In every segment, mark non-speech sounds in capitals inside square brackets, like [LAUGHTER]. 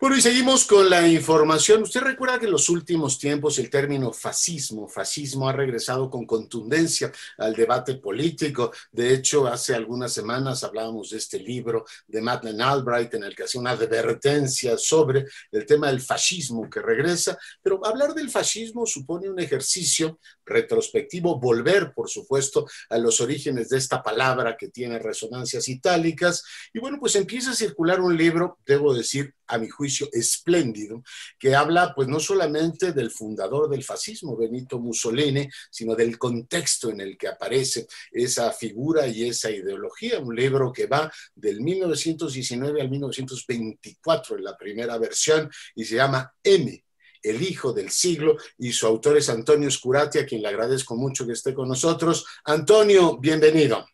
Bueno, y seguimos con la información. Usted recuerda que en los últimos tiempos el término fascismo, fascismo ha regresado con contundencia al debate político. De hecho, hace algunas semanas hablábamos de este libro de Madeleine Albright en el que hacía una advertencia sobre el tema del fascismo que regresa. Pero hablar del fascismo supone un ejercicio retrospectivo, volver, por supuesto, a los orígenes de esta palabra que tiene resonancias itálicas. Y bueno, pues empieza a circular un libro, debo decir, a mi juicio, espléndido que habla pues no solamente del fundador del fascismo, Benito Mussolini, sino del contexto en el que aparece esa figura y esa ideología, un libro que va del 1919 al 1924 en la primera versión y se llama M, el hijo del siglo, y su autor es Antonio Scurati, a quien le agradezco mucho que esté con nosotros. Antonio, bienvenido.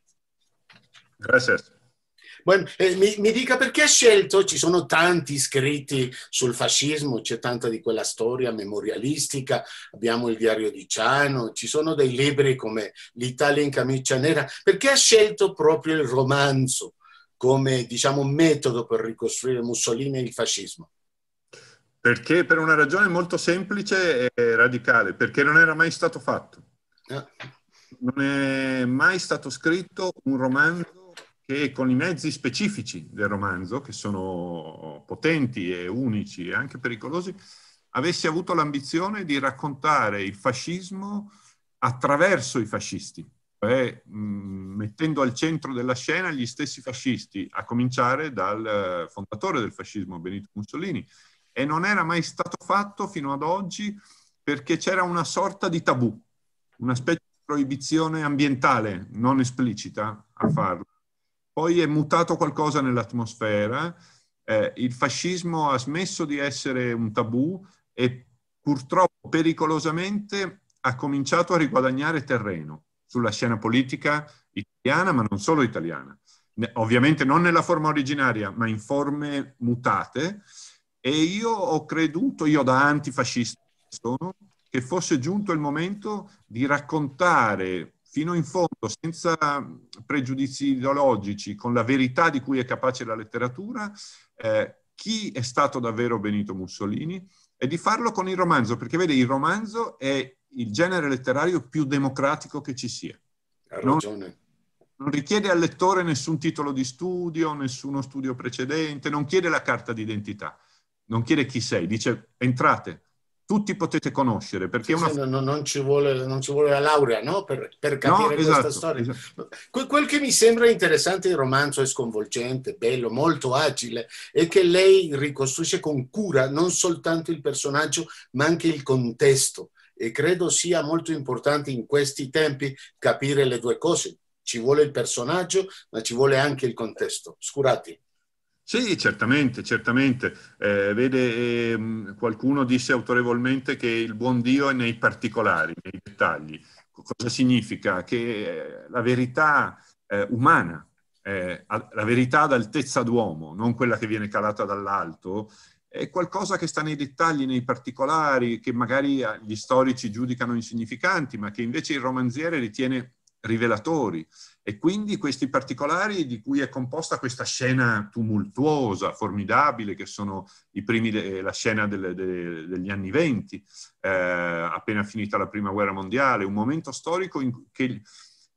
Gracias. Bueno, eh, mi, mi, dica perché ha scelto, ci sono tanti scritti sul fascismo, c'è tanta di quella storia memorialistica, abbiamo il diario di Ciano, ci sono dei libri come L'Italia in camicia nera, perché ha scelto proprio il romanzo come diciamo, metodo per ricostruire Mussolini e il fascismo? Perché per una ragione molto semplice e radicale, perché non era mai stato fatto. Ah. Non è mai stato scritto un romanzo che con i mezzi specifici del romanzo, che sono potenti e unici e anche pericolosi, avesse avuto l'ambizione di raccontare il fascismo attraverso i fascisti, cioè mm, mettendo al centro della scena gli stessi fascisti, a cominciare dal eh, fondatore del fascismo, Benito Mussolini. E non era mai stato fatto fino ad oggi perché c'era una sorta di tabù, una specie di proibizione ambientale non esplicita a farlo poi è mutato qualcosa nell'atmosfera, eh, il fascismo ha smesso di essere un tabù e purtroppo pericolosamente ha cominciato a riguadagnare terreno sulla scena politica italiana, ma non solo italiana. Ovviamente non nella forma originaria, ma in forme mutate. E io ho creduto, io da antifascista sono, che fosse giunto il momento di raccontare fino in fondo, senza pregiudizi ideologici, con la verità di cui è capace la letteratura, eh, chi è stato davvero Benito Mussolini e di farlo con il romanzo, perché vede, il romanzo è il genere letterario più democratico che ci sia. Ha ragione. Non, non richiede al lettore nessun titolo di studio, nessuno studio precedente, non chiede la carta d'identità, non chiede chi sei, dice entrate, tutti potete conoscere. Perché sì, una... no, non, ci vuole, non, ci vuole, la laurea no? per, per, capire no, esatto, questa storia. Esatto. Que- quel che mi sembra interessante del romanzo è sconvolgente, bello, molto agile, è che lei ricostruisce con cura non soltanto il personaggio, ma anche il contesto. E credo sia molto importante in questi tempi capire le due cose. Ci vuole il personaggio, ma ci vuole anche il contesto. Scurati. Sì, certamente, certamente. Eh, vede, eh, qualcuno disse autorevolmente che il buon Dio è nei particolari, nei dettagli. Cosa significa? Che eh, la verità eh, umana, eh, la verità ad altezza d'uomo, non quella che viene calata dall'alto, è qualcosa che sta nei dettagli, nei particolari, che magari eh, gli storici giudicano insignificanti, ma che invece il romanziere ritiene rivelatori. E quindi questi particolari di cui è composta questa scena tumultuosa, formidabile, che sono primi, la scena del, de, degli anni venti, eh, appena finita la prima guerra mondiale, un momento storico in cui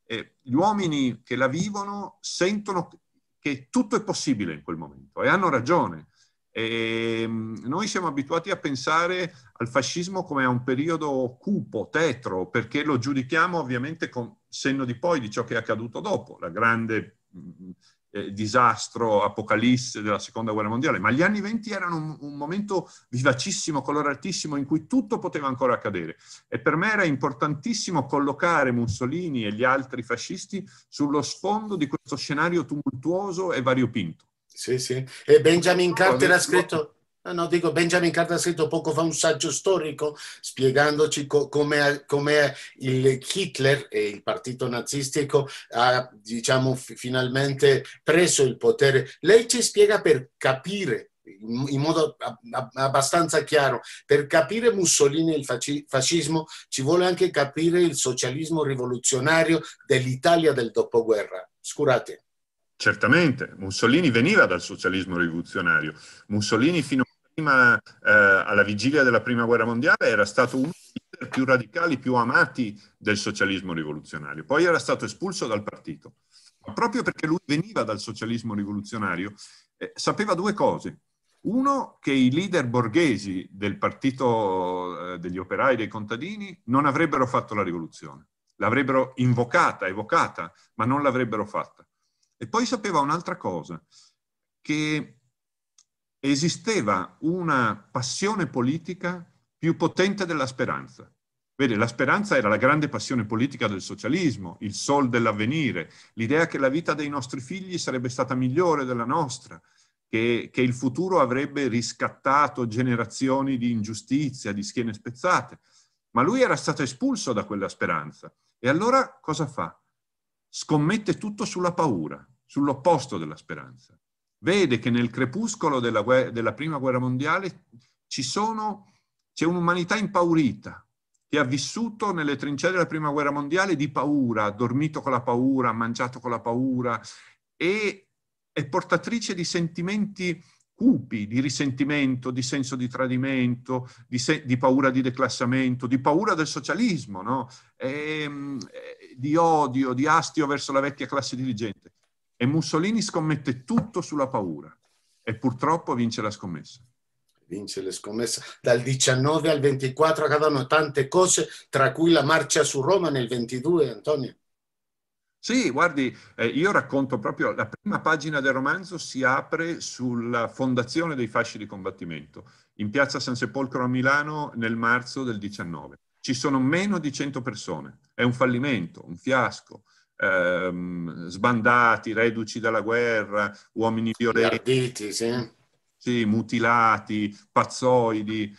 eh, gli uomini che la vivono sentono che tutto è possibile in quel momento e hanno ragione. E ehm, noi siamo abituati a pensare al fascismo come a un periodo cupo, tetro, perché lo giudichiamo ovviamente con, senno di poi di ciò che è accaduto dopo, la grande mm, eh, disastro, apocalisse della seconda guerra mondiale, ma gli anni venti erano un, un, momento vivacissimo, coloratissimo, in cui tutto poteva ancora accadere. E per me era importantissimo collocare Mussolini e gli altri fascisti sullo sfondo di questo scenario tumultuoso e variopinto. Sì, sì. E Benjamin Carter ha scritto No, no, dico, Benjamin Carter ha scritto poco fa un saggio storico spiegandoci co- come, il Hitler e il partito nazistico ha, diciamo, f- finalmente preso il potere. Lei ci spiega per capire in modo abbastanza chiaro. Per capire Mussolini e il fascismo ci vuole anche capire il socialismo rivoluzionario dell'Italia del dopoguerra. Scusate. Certamente, Mussolini veniva dal socialismo rivoluzionario. Mussolini fino prima, eh, alla vigilia della prima guerra mondiale era stato uno dei leader più radicali, più amati del socialismo rivoluzionario. Poi era stato espulso dal partito. Ma proprio perché lui veniva dal socialismo rivoluzionario, eh, sapeva due cose. Uno, che i leader borghesi del partito eh, degli operai, e dei contadini, non avrebbero fatto la rivoluzione. L'avrebbero invocata, evocata, ma non l'avrebbero fatta. E poi sapeva un'altra cosa, che esisteva una passione politica più potente della speranza. Vede, la speranza era la grande passione politica del socialismo, il sol dell'avvenire, l'idea che la vita dei nostri figli sarebbe stata migliore della nostra, che, che il futuro avrebbe riscattato generazioni di ingiustizia, di schiene spezzate. Ma lui era stato espulso da quella speranza. E allora cosa fa? Scommette tutto sulla paura, sull'opposto della speranza vede che nel crepuscolo della, guerra, della prima guerra mondiale sono, c'è un'umanità impaurita che ha vissuto nelle trincee della prima guerra mondiale di paura, ha dormito con la paura, ha mangiato con la paura e è portatrice di sentimenti cupi, di risentimento, di senso di tradimento, di, se- di paura di declassamento, di paura del socialismo, no? e, ehm, eh, di odio, di astio verso la vecchia classe dirigente. E Mussolini scommette tutto sulla paura e purtroppo vince la scommessa. Vince le scommesse dal 19 al 24 accadono tante cose, tra cui la marcia su Roma nel 22, Antonio. Sì, guardi, eh, io racconto proprio la prima pagina del romanzo si apre sulla fondazione dei fasci di combattimento in piazza San Sepolcro a Milano nel marzo del 19. Ci sono meno di 100 persone, è un fallimento, un fiasco, ehm, sbandati, reduci dalla guerra, uomini violenti, sì. sì, mutilati, pazzoidi.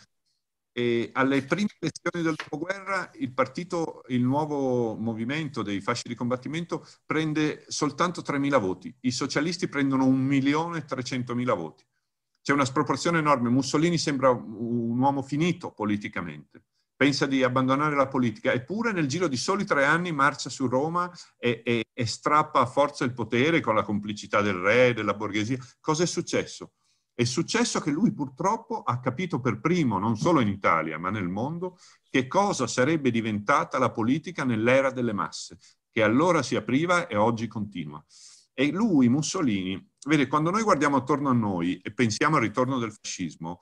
E alle prime elezioni del dopoguerra il partito, il nuovo movimento dei fasci di combattimento prende soltanto 3.000 voti, i socialisti prendono 1.300.000 voti. C'è una sproporzione enorme. Mussolini sembra un uomo finito politicamente pensa di abbandonare la politica, eppure nel giro di soli tre anni marcia su Roma e, e, e strappa a forza il potere con la complicità del re, della borghesia. Cosa è successo? È successo che lui purtroppo ha capito per primo, non solo in Italia, ma nel mondo, che cosa sarebbe diventata la politica nell'era delle masse, che allora si apriva e oggi continua. E lui, Mussolini, vede, quando noi guardiamo attorno a noi e pensiamo al ritorno del fascismo,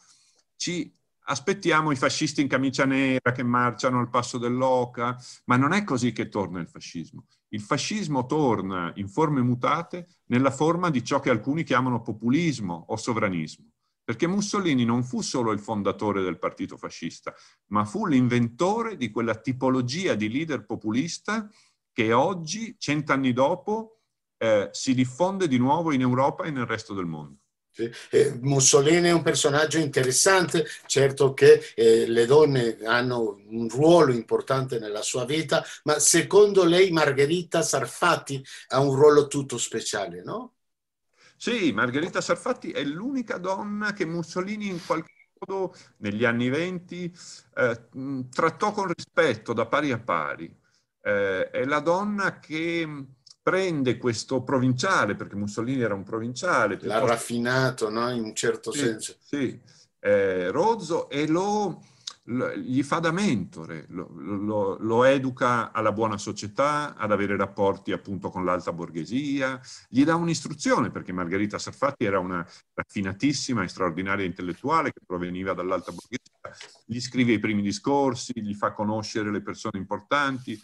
ci aspettiamo i fascisti in camicia nera che marciano al passo dell'oca, ma non è così che torna il fascismo. Il fascismo torna in forme mutate nella forma di ciò che alcuni chiamano populismo o sovranismo, perché Mussolini non fu solo il fondatore del partito fascista, ma fu l'inventore di quella tipologia di leader populista che oggi, cent'anni dopo, eh, si diffonde di nuovo in Europa e nel resto del mondo. Eh, eh, Mussolini è un personaggio interessante, certo che eh, le donne hanno un ruolo importante nella sua vita, ma secondo lei Margherita Sarfatti ha un ruolo tutto speciale, no? Sì, Margherita Sarfatti è l'unica donna che Mussolini in qualche modo negli anni venti eh, trattò con rispetto da pari a pari. Eh, è la donna che prende questo provinciale, perché Mussolini era un provinciale. L'ha raffinato, no? In un certo sì, senso. Sì, eh, Rozzo e lo, lo, gli fa da mentore, lo, lo, educa alla buona società, ad avere rapporti appunto con l'alta borghesia, gli dà un'istruzione, perché Margherita Sarfatti era una raffinatissima e straordinaria intellettuale che proveniva dall'alta borghesia, gli scrive i primi discorsi, gli fa conoscere le persone importanti,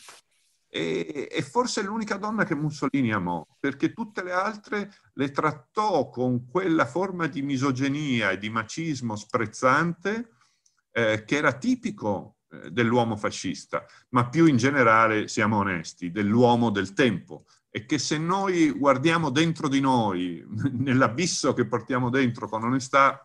e, e forse è l'unica donna che Mussolini amò, perché tutte le altre le trattò con quella forma di misoginia e di macismo sprezzante eh, che era tipico eh, dell'uomo fascista, ma più in generale, siamo onesti, dell'uomo del tempo, e che se noi guardiamo dentro di noi, [LAUGHS] nell'abisso che portiamo dentro con onestà,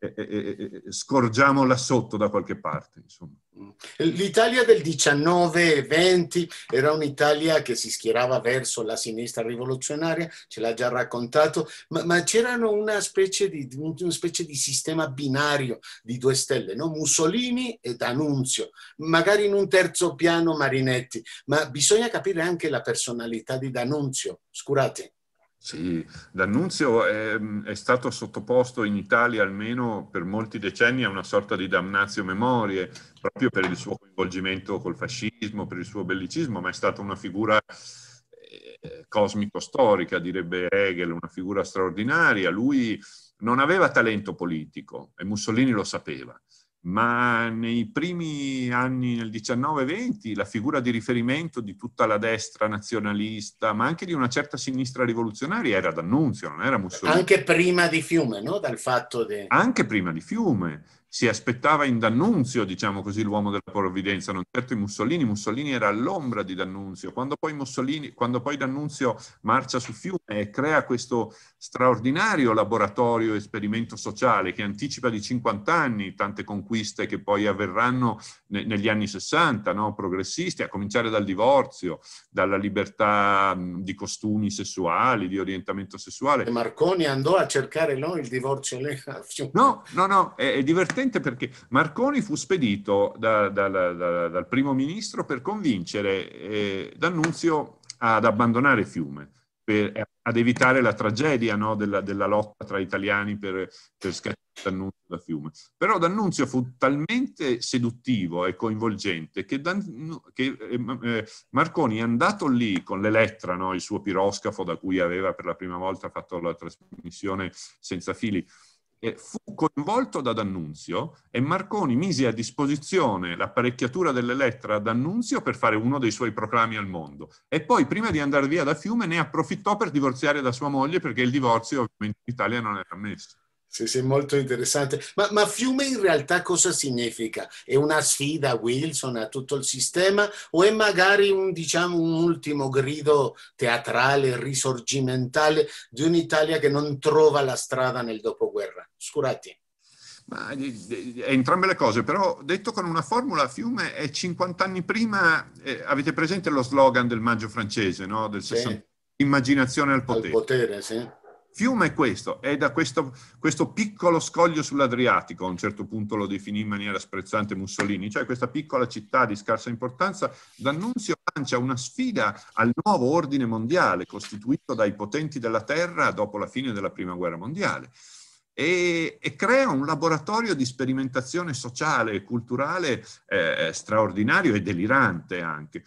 eh, scorgiamo là sotto da qualche parte. Insomma. Mm. L'Italia del 19-20 era un'Italia che si schierava verso la sinistra rivoluzionaria, ce l'ha già raccontato, ma, ma c'era una specie, di, una specie di sistema binario di due stelle, no? Mussolini e D'Annunzio, magari in un terzo piano Marinetti, ma bisogna capire anche la personalità di D'Annunzio, scurate. Sì, D'Annunzio è, è, stato sottoposto in Italia almeno per molti decenni a una sorta di damnazio memorie, proprio per il suo coinvolgimento col fascismo, per il suo bellicismo, ma è stata una figura eh, cosmico-storica, direbbe Hegel, una figura straordinaria. Lui non aveva talento politico e Mussolini lo sapeva ma nei primi anni nel 19-20 la figura di riferimento di tutta la destra nazionalista, ma anche di una certa sinistra rivoluzionaria era D'Annunzio, non era Mussolini. Anche prima di Fiume, no? Dal fatto de... Anche prima di Fiume, si aspettava in D'Annunzio, diciamo così, l'uomo della provvidenza, non certo i Mussolini. Mussolini era all'ombra di D'Annunzio. Quando poi, quando poi D'Annunzio marcia su fiume e crea questo straordinario laboratorio esperimento sociale che anticipa di 50 anni tante conquiste che poi avverranno ne, negli anni 60, no? progressisti, a cominciare dal divorzio, dalla libertà di costumi sessuali, di orientamento sessuale. Marconi andò a cercare no, il divorzio lei No, no, no, è, è divertente divertente perché Marconi fu spedito da, da, da, dal primo ministro per convincere eh, D'Annunzio ad abbandonare Fiume, per, eh, ad evitare la tragedia no, della, della, lotta tra italiani per, per scattare D'Annunzio da Fiume. Però D'Annunzio fu talmente seduttivo e coinvolgente che, Dan, che eh, eh Marconi è andato lì con l'Elettra, no, il suo piroscafo da cui aveva per la prima volta fatto la trasmissione senza fili, eh, fu coinvolto da D'Annunzio e Marconi mise a disposizione l'apparecchiatura dell'Elettra ad a D'Annunzio per fare uno dei suoi proclami al mondo. E poi, prima di andare via da Fiume, ne approfittò per divorziare da sua moglie perché il divorzio ovviamente in Italia non era ammesso. Sì, sì, molto interessante. Ma, ma, Fiume in realtà cosa significa? È una sfida a Wilson, a tutto il sistema, o è magari un, diciamo, un ultimo grido teatrale, risorgimentale di un'Italia che non trova la strada nel dopoguerra? Scurati. Ma, eh, eh, eh, entrambe le cose, però detto con una formula, Fiume è 50 anni prima, eh, avete presente lo slogan del maggio francese, no? del 60, immaginazione al potere. Al potere sì. Fiume è questo, è da questo, questo, piccolo scoglio sull'Adriatico, a un certo punto lo definì in maniera sprezzante Mussolini, cioè questa piccola città di scarsa importanza, D'Annunzio lancia una sfida al nuovo ordine mondiale costituito dai potenti della terra dopo la fine della Prima Guerra Mondiale e, e crea un laboratorio di sperimentazione sociale e culturale eh, eh, straordinario e delirante anche.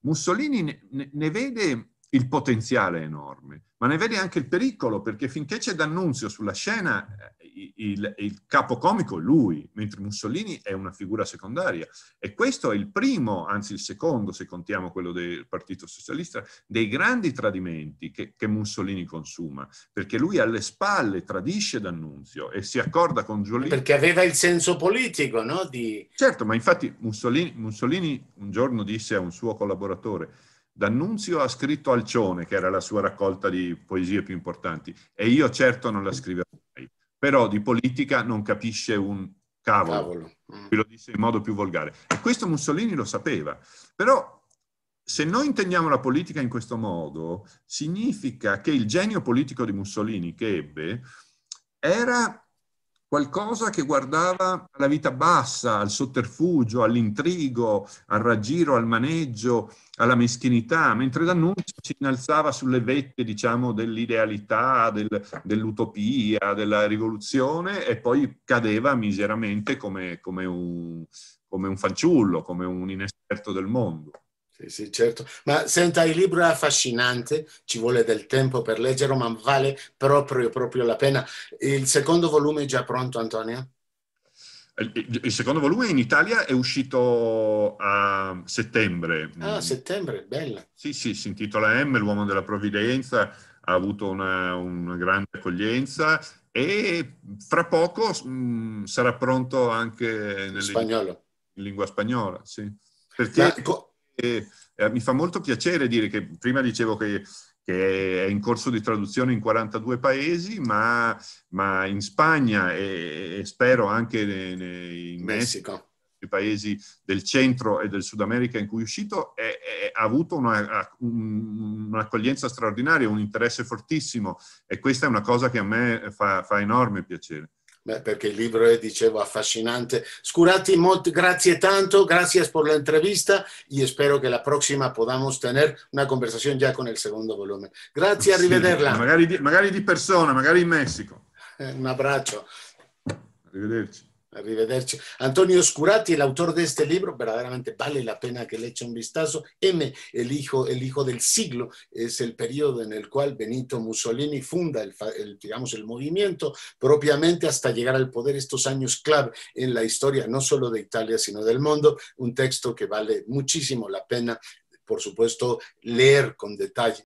Mussolini ne, ne vede il potenziale enorme, ma ne vede anche il pericolo, perché finché c'è D'Annunzio sulla scena eh, il, il capo comico è lui, mentre Mussolini è una figura secondaria. E questo è il primo, anzi il secondo, se contiamo quello del Partito Socialista, dei grandi tradimenti che, che Mussolini consuma, perché lui alle spalle tradisce D'Annunzio e si accorda con Giolino. Perché aveva il senso politico, no? Di... Certo, ma infatti Mussolini, Mussolini un giorno disse a un suo collaboratore, D'Annunzio ha scritto Alcione, che era la sua raccolta di poesie più importanti, e io certo non la scrivevo però di politica non capisce un cavolo. cavolo. Mm. Lo disse in modo più volgare. E questo Mussolini lo sapeva. Però se noi intendiamo la politica in questo modo, significa che il genio politico di Mussolini che ebbe era qualcosa che guardava alla vita bassa, al sotterfugio, all'intrigo, al raggiro, al maneggio, alla meschinità, mentre D'Annunzio si innalzava sulle vette, diciamo, dell'idealità, del, dell'utopia, della rivoluzione e poi cadeva miseramente come, come, un, come un fanciullo, come un inesperto del mondo. Sì, sì, certo. Ma senta, il libro è affascinante, ci vuole del tempo per leggerlo, ma vale proprio, proprio la pena. Il secondo volume è già pronto, Antonio? Il, secondo volume in Italia è uscito a settembre. Ah, settembre, bella. Sì, sì, si intitola M, l'uomo della provvidenza, ha avuto una, una grande accoglienza e fra poco mh, mm, sarà pronto anche nelle, in lingua spagnola. Sì. Perché... Ma, eh, mi fa molto piacere dire che prima dicevo che, che è in corso di traduzione in 42 paesi, ma, ma in Spagna e, e spero anche ne, in Messico. Messico i paesi del centro e del Sud America in cui è uscito, è, è, ha avuto una, un, un'accoglienza straordinaria, un interesse fortissimo e questa è una cosa che a me fa, fa enorme piacere. Beh, perché il libro è, dicevo, affascinante. Scurati, molto, grazie tanto, grazie per la e spero che la prossima podamos tenere una conversazione già con il secondo volume. Grazie, sì, arrivederla. Magari di, magari di persona, magari in Messico. Eh, un abbraccio. Arrivederci. Arrivederci. Antonio Scurati, el autor de este libro, verdaderamente vale la pena que le eche un vistazo. M, el hijo, el hijo del siglo, es el periodo en el cual Benito Mussolini funda digamos, el movimiento propiamente hasta llegar al poder estos años clave en la historia, no solo de Italia, sino del mundo. Un texto que vale muchísimo la pena, por supuesto, leer con detalle.